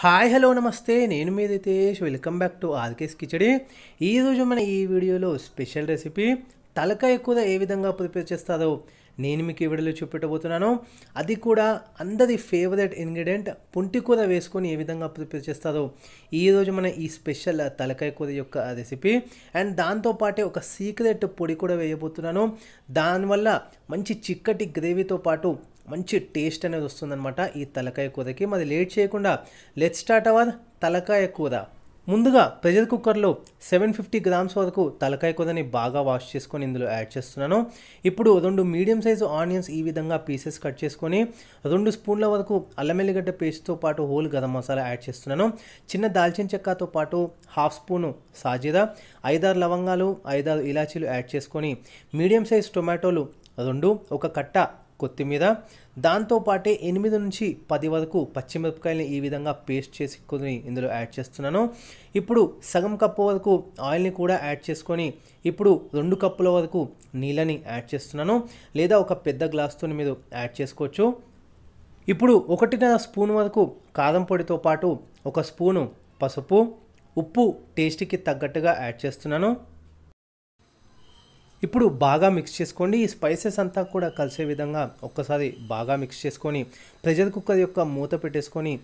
hi hello నమస్తే నేను మీ Ritesh welcome back to RK's khichdi ఈరోజు మన ఈ వీడియోలో స్పెషల్ రెసిపీ తలకాయ కూర ఏ విధంగా ప్రిపేర్ చేస్తారో నేను మీకు ఈ వీడియోలో చూపెట్టబోతున్నాను అది కూడా అందరి ఫేవరెట్ ఇంగ్రీడియంట్ పుంటి కూర వేసుకొని ఏ విధంగా ప్రిపేర్ చేస్తారో ఈరోజు మన ఈ స్పెషల్ తలకాయ కూర యొక్క రెసిపీ అండ్ దాంతోపాటే ఒక సీక్రెట్ పొడి కూడా వేయబోతున్నాను దానివల్ల మంచి చిక్కటి గ్రేవీతో పాటు మంచి టేస్ట్ అనేది వస్తుందన్నమాట ఈ తలకాయ కూరకి మరి లేట్ చేయకుండా లెట్ స్టార్ట్ అవర్ తలకాయ కూర ముందుగా ప్రెషర్ కుక్కర్లో సెవెన్ ఫిఫ్టీ గ్రామ్స్ వరకు తలకాయ కూరని బాగా వాష్ చేసుకొని ఇందులో యాడ్ చేస్తున్నాను ఇప్పుడు రెండు మీడియం సైజు ఆనియన్స్ ఈ విధంగా పీసెస్ కట్ చేసుకొని రెండు స్పూన్ల వరకు అల్లం ఎల్లిగడ్డ పేస్ట్తో పాటు హోల్ గరం మసాలా యాడ్ చేస్తున్నాను చిన్న దాల్చిన చెక్కతో పాటు హాఫ్ స్పూను సాజీరా ఐదారు లవంగాలు ఐదారు ఇలాచీలు యాడ్ చేసుకొని మీడియం సైజ్ టొమాటోలు రెండు ఒక కట్ట కొత్తిమీర దాంతోపాటే ఎనిమిది నుంచి పది వరకు పచ్చిమిరపకాయలని ఈ విధంగా పేస్ట్ చేసి కొన్ని ఇందులో యాడ్ చేస్తున్నాను ఇప్పుడు సగం కప్పు వరకు ఆయిల్ని కూడా యాడ్ చేసుకొని ఇప్పుడు రెండు కప్పుల వరకు నీళ్ళని యాడ్ చేస్తున్నాను లేదా ఒక పెద్ద గ్లాస్తో మీరు యాడ్ చేసుకోవచ్చు ఇప్పుడు ఒకటిన్నర స్పూన్ వరకు కారం పొడితో పాటు ఒక స్పూను పసుపు ఉప్పు టేస్ట్కి తగ్గట్టుగా యాడ్ చేస్తున్నాను ఇప్పుడు బాగా మిక్స్ చేసుకోండి ఈ స్పైసెస్ అంతా కూడా కలిసే విధంగా ఒక్కసారి బాగా మిక్స్ చేసుకొని ప్రెషర్ కుక్కర్ యొక్క మూత పెట్టేసుకొని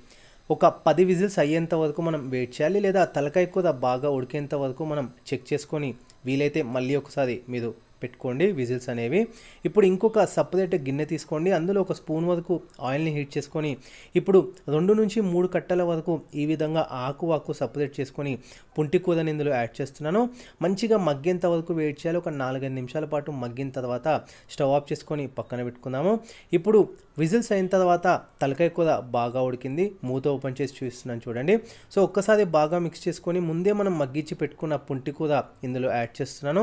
ఒక పది విజిల్స్ అయ్యేంత వరకు మనం వెయిట్ చేయాలి లేదా తలకాయ కూర బాగా ఉడికేంత వరకు మనం చెక్ చేసుకొని వీలైతే మళ్ళీ ఒకసారి మీరు పెట్టుకోండి విజిల్స్ అనేవి ఇప్పుడు ఇంకొక సపరేట్ గిన్నె తీసుకోండి అందులో ఒక స్పూన్ వరకు ఆయిల్ని హీట్ చేసుకొని ఇప్పుడు రెండు నుంచి మూడు కట్టల వరకు ఈ విధంగా ఆకు ఆకు సపరేట్ చేసుకొని పుంటి కూరని ఇందులో యాడ్ చేస్తున్నాను మంచిగా మగ్గేంత వరకు వెయిట్ చేయాలి ఒక నాలుగైదు నిమిషాల పాటు మగ్గిన తర్వాత స్టవ్ ఆఫ్ చేసుకొని పక్కన పెట్టుకుందాము ఇప్పుడు విజిల్స్ అయిన తర్వాత తలకాయ కూర బాగా ఉడికింది మూత ఓపెన్ చేసి చూస్తున్నాను చూడండి సో ఒక్కసారి బాగా మిక్స్ చేసుకొని ముందే మనం మగ్గించి పెట్టుకున్న పుంటి కూర ఇందులో యాడ్ చేస్తున్నాను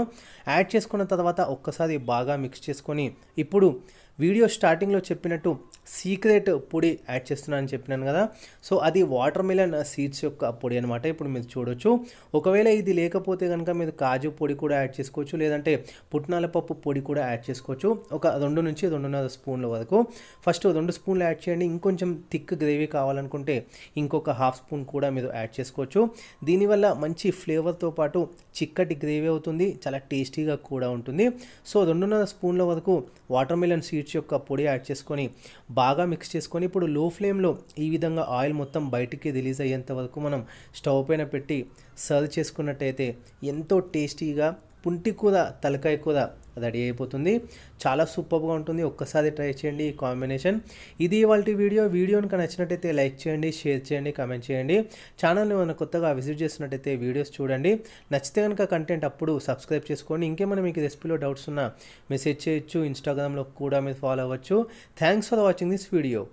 యాడ్ చేసుకున్న తర్వాత తర్వాత ఒక్కసారి బాగా మిక్స్ చేసుకొని ఇప్పుడు వీడియో స్టార్టింగ్లో చెప్పినట్టు సీక్రెట్ పొడి యాడ్ చేస్తున్నానని చెప్పినాను కదా సో అది వాటర్ మిలన్ సీడ్స్ యొక్క పొడి అనమాట ఇప్పుడు మీరు చూడొచ్చు ఒకవేళ ఇది లేకపోతే కనుక మీరు కాజు పొడి కూడా యాడ్ చేసుకోవచ్చు లేదంటే పుట్నాల పప్పు పొడి కూడా యాడ్ చేసుకోవచ్చు ఒక రెండు నుంచి రెండున్నర స్పూన్ల వరకు ఫస్ట్ రెండు స్పూన్లు యాడ్ చేయండి ఇంకొంచెం థిక్ గ్రేవీ కావాలనుకుంటే ఇంకొక హాఫ్ స్పూన్ కూడా మీరు యాడ్ చేసుకోవచ్చు దీనివల్ల మంచి ఫ్లేవర్తో పాటు చిక్కటి గ్రేవీ అవుతుంది చాలా టేస్టీగా కూడా ఉంటుంది సో రెండున్నర స్పూన్ల వరకు వాటర్ మిలన్ సీడ్స్ మిర్చి యొక్క పొడి యాడ్ చేసుకొని బాగా మిక్స్ చేసుకొని ఇప్పుడు లో ఫ్లేమ్లో ఈ విధంగా ఆయిల్ మొత్తం బయటికి రిలీజ్ అయ్యేంత వరకు మనం స్టవ్ పైన పెట్టి సర్వ్ చేసుకున్నట్టయితే ఎంతో టేస్టీగా పుంటి కూర తలకాయ కూర రెడీ అయిపోతుంది చాలా సూపర్గా ఉంటుంది ఒక్కసారి ట్రై చేయండి ఈ కాంబినేషన్ ఇది వాళ్ళ వీడియో వీడియోని నచ్చినట్టయితే లైక్ చేయండి షేర్ చేయండి కామెంట్ చేయండి ఛానల్ని ఏమైనా కొత్తగా విజిట్ చేసినట్టయితే వీడియోస్ చూడండి నచ్చితే కనుక కంటెంట్ అప్పుడు సబ్స్క్రైబ్ చేసుకోండి ఇంకేమైనా మీకు రెసిపీలో డౌట్స్ ఉన్నా మెసేజ్ చేయొచ్చు ఇన్స్టాగ్రామ్లో కూడా మీరు ఫాలో అవ్వచ్చు thanks for watching this video